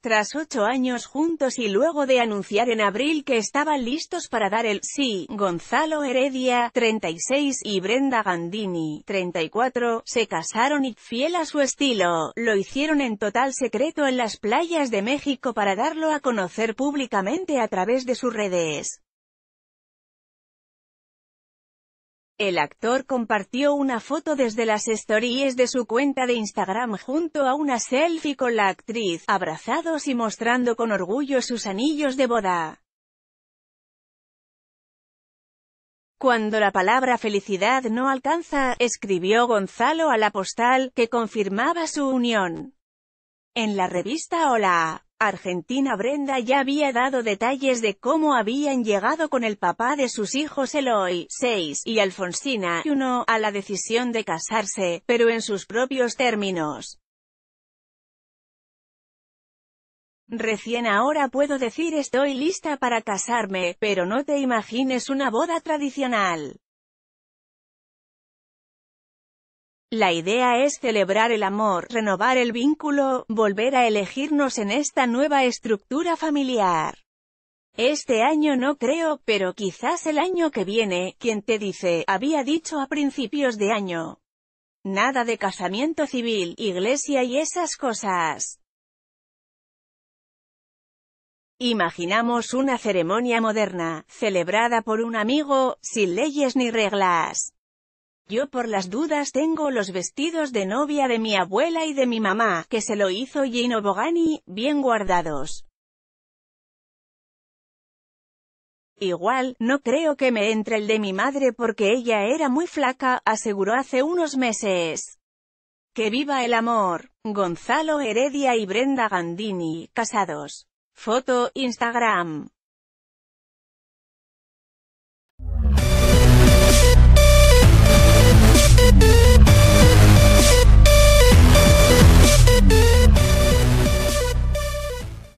Tras ocho años juntos y luego de anunciar en abril que estaban listos para dar el sí, Gonzalo Heredia, 36 y Brenda Gandini, 34, se casaron y, fiel a su estilo, lo hicieron en total secreto en las playas de México para darlo a conocer públicamente a través de sus redes. El actor compartió una foto desde las stories de su cuenta de Instagram junto a una selfie con la actriz, abrazados y mostrando con orgullo sus anillos de boda. Cuando la palabra felicidad no alcanza, escribió Gonzalo a la postal, que confirmaba su unión. En la revista Hola, Argentina Brenda ya había dado detalles de cómo habían llegado con el papá de sus hijos Eloy, 6, y Alfonsina, 1, a la decisión de casarse, pero en sus propios términos. Recién ahora puedo decir estoy lista para casarme, pero no te imagines una boda tradicional. La idea es celebrar el amor, renovar el vínculo, volver a elegirnos en esta nueva estructura familiar. Este año no creo, pero quizás el año que viene, quien te dice, había dicho a principios de año. Nada de casamiento civil, iglesia y esas cosas. Imaginamos una ceremonia moderna, celebrada por un amigo, sin leyes ni reglas. Yo por las dudas tengo los vestidos de novia de mi abuela y de mi mamá, que se lo hizo Gino Bogani, bien guardados. Igual, no creo que me entre el de mi madre porque ella era muy flaca, aseguró hace unos meses. Que viva el amor. Gonzalo Heredia y Brenda Gandini, casados. Foto, Instagram.